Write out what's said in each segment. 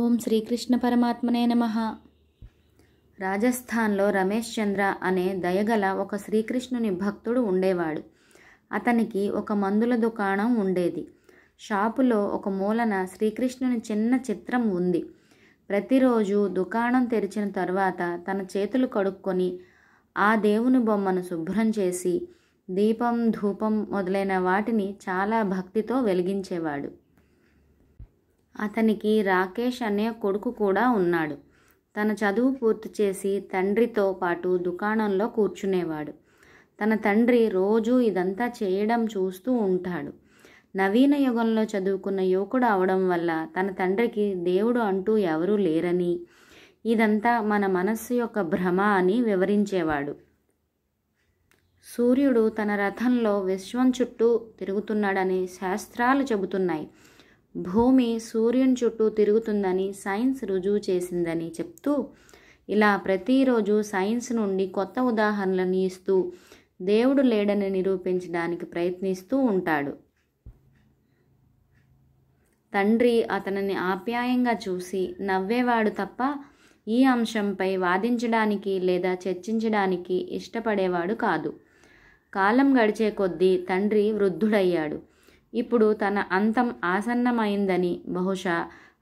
ఓం శ్రీకృష్ణ పరమాత్మనే నమ రాజస్థాన్లో రమేష్ చంద్ర అనే దయగల ఒక శ్రీకృష్ణుని భక్తుడు ఉండేవాడు అతనికి ఒక మందుల దుకాణం ఉండేది షాపులో ఒక మూలన శ్రీకృష్ణుని చిన్న చిత్రం ఉంది ప్రతిరోజు దుకాణం తెరిచిన తర్వాత తన చేతులు కడుక్కొని ఆ దేవుని బొమ్మను శుభ్రం చేసి దీపం ధూపం మొదలైన వాటిని చాలా భక్తితో వెలిగించేవాడు అతనికి రాకేష్ అనే కొడుకు కూడా ఉన్నాడు తన చదువు పూర్తి చేసి తండ్రితో పాటు దుకాణంలో కూర్చునేవాడు తన తండ్రి రోజూ ఇదంతా చేయడం చూస్తూ ఉంటాడు నవీన యుగంలో చదువుకున్న యువకుడు అవడం వల్ల తన తండ్రికి దేవుడు అంటూ ఎవరూ లేరని ఇదంతా మన మనస్సు యొక్క భ్రమ అని వివరించేవాడు సూర్యుడు తన రథంలో విశ్వం చుట్టూ తిరుగుతున్నాడని శాస్త్రాలు చెబుతున్నాయి భూమి సూర్యుని చుట్టూ తిరుగుతుందని సైన్స్ రుజువు చేసిందని చెప్తూ ఇలా ప్రతిరోజు సైన్స్ నుండి కొత్త ఉదాహరణలను ఇస్తూ దేవుడు లేడని నిరూపించడానికి ప్రయత్నిస్తూ ఉంటాడు తండ్రి అతనిని ఆప్యాయంగా చూసి నవ్వేవాడు తప్ప ఈ అంశంపై వాదించడానికి లేదా చర్చించడానికి ఇష్టపడేవాడు కాదు కాలం గడిచే కొద్దీ తండ్రి వృద్ధుడయ్యాడు ఇప్పుడు తన అంతం ఆసన్నమైందని బహుశా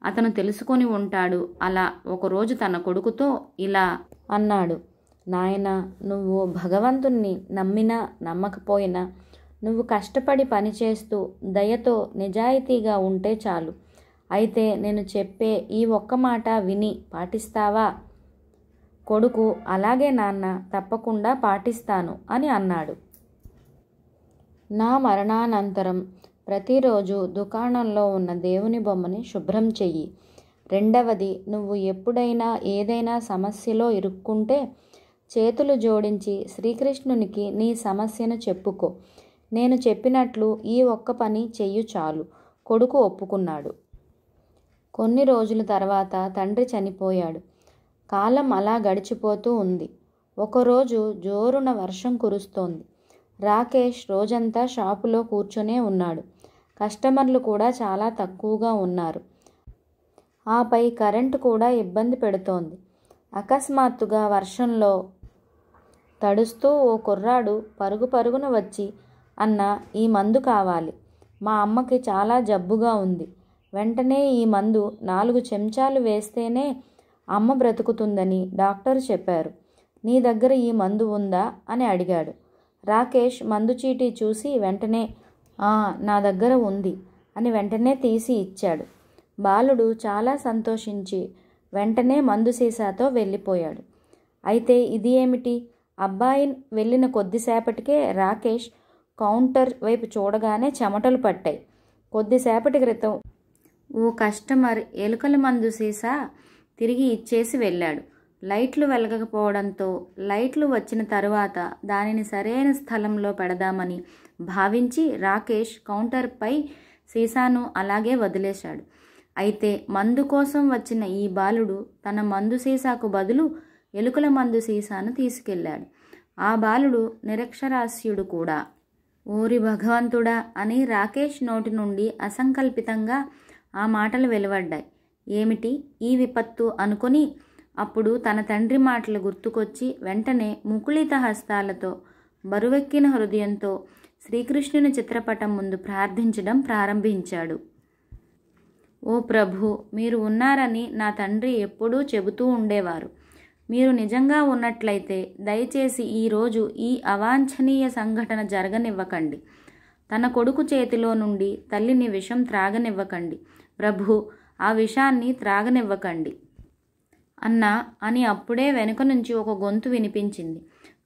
అతను తెలుసుకొని ఉంటాడు అలా ఒకరోజు తన కొడుకుతో ఇలా అన్నాడు నాయన నువ్వు భగవంతుణ్ణి నమ్మినా నమ్మకపోయినా నువ్వు కష్టపడి పనిచేస్తూ దయతో నిజాయితీగా ఉంటే చాలు అయితే నేను చెప్పే ఈ ఒక్క మాట విని పాటిస్తావా కొడుకు అలాగే నాన్న తప్పకుండా పాటిస్తాను అని అన్నాడు నా మరణానంతరం ప్రతిరోజు దుకాణంలో ఉన్న దేవుని బొమ్మని శుభ్రం చెయ్యి రెండవది నువ్వు ఎప్పుడైనా ఏదైనా సమస్యలో ఇరుక్కుంటే చేతులు జోడించి శ్రీకృష్ణునికి నీ సమస్యను చెప్పుకో నేను చెప్పినట్లు ఈ ఒక్క పని చెయ్యు చాలు కొడుకు ఒప్పుకున్నాడు కొన్ని రోజుల తర్వాత తండ్రి చనిపోయాడు కాలం అలా గడిచిపోతూ ఉంది ఒకరోజు జోరున వర్షం కురుస్తోంది రాకేష్ రోజంతా షాపులో కూర్చునే ఉన్నాడు కస్టమర్లు కూడా చాలా తక్కువగా ఉన్నారు ఆపై కరెంటు కూడా ఇబ్బంది పెడుతోంది అకస్మాత్తుగా వర్షంలో తడుస్తూ ఓ కుర్రాడు పరుగు పరుగున వచ్చి అన్న ఈ మందు కావాలి మా అమ్మకి చాలా జబ్బుగా ఉంది వెంటనే ఈ మందు నాలుగు చెంచాలు వేస్తేనే అమ్మ బ్రతుకుతుందని డాక్టర్ చెప్పారు నీ దగ్గర ఈ మందు ఉందా అని అడిగాడు రాకేష్ మందు చీటీ చూసి వెంటనే నా దగ్గర ఉంది అని వెంటనే తీసి ఇచ్చాడు బాలుడు చాలా సంతోషించి వెంటనే మందు సీసాతో వెళ్ళిపోయాడు అయితే ఇది ఏమిటి అబ్బాయి వెళ్ళిన కొద్దిసేపటికే రాకేష్ కౌంటర్ వైపు చూడగానే చెమటలు పట్టాయి కొద్దిసేపటి క్రితం ఓ కస్టమర్ ఎలుకల మందు సీసా తిరిగి ఇచ్చేసి వెళ్ళాడు లైట్లు వెలగకపోవడంతో లైట్లు వచ్చిన తరువాత దానిని సరైన స్థలంలో పెడదామని భావించి రాకేష్ కౌంటర్పై సీసాను అలాగే వదిలేశాడు అయితే మందు కోసం వచ్చిన ఈ బాలుడు తన మందు సీసాకు బదులు ఎలుకల మందు సీసాను తీసుకెళ్లాడు ఆ బాలుడు నిరక్షరాస్యుడు కూడా ఊరి భగవంతుడా అని రాకేష్ నోటి నుండి అసంకల్పితంగా ఆ మాటలు వెలువడ్డాయి ఏమిటి ఈ విపత్తు అనుకుని అప్పుడు తన తండ్రి మాటలు గుర్తుకొచ్చి వెంటనే ముకుళిత హస్తాలతో బరువెక్కిన హృదయంతో శ్రీకృష్ణుని చిత్రపటం ముందు ప్రార్థించడం ప్రారంభించాడు ఓ ప్రభు మీరు ఉన్నారని నా తండ్రి ఎప్పుడూ చెబుతూ ఉండేవారు మీరు నిజంగా ఉన్నట్లయితే దయచేసి ఈరోజు ఈ అవాంఛనీయ సంఘటన జరగనివ్వకండి తన కొడుకు చేతిలో నుండి తల్లిని విషం త్రాగనివ్వకండి ప్రభు ఆ విషాన్ని త్రాగనివ్వకండి అన్నా అని అప్పుడే వెనుక నుంచి ఒక గొంతు వినిపించింది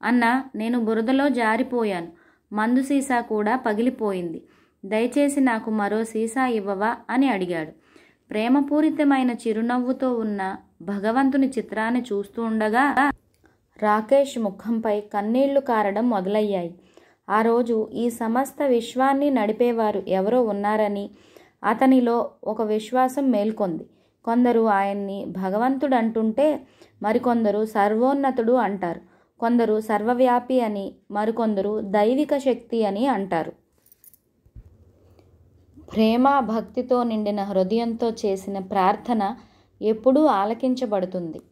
అన్నా నేను బురదలో జారిపోయాను మందు సీసా కూడా పగిలిపోయింది దయచేసి నాకు మరో సీసా ఇవ్వవా అని అడిగాడు ప్రేమపూరితమైన చిరునవ్వుతో ఉన్న భగవంతుని చిత్రాన్ని చూస్తూ ఉండగా రాకేష్ ముఖంపై కన్నీళ్లు కారడం మొదలయ్యాయి ఆ రోజు ఈ సమస్త విశ్వాన్ని నడిపేవారు ఎవరో ఉన్నారని అతనిలో ఒక విశ్వాసం మేల్కొంది కొందరు ఆయన్ని భగవంతుడు అంటుంటే మరికొందరు సర్వోన్నతుడు అంటారు కొందరు సర్వవ్యాపి అని మరికొందరు దైవిక శక్తి అని అంటారు ప్రేమ భక్తితో నిండిన హృదయంతో చేసిన ప్రార్థన ఎప్పుడూ ఆలకించబడుతుంది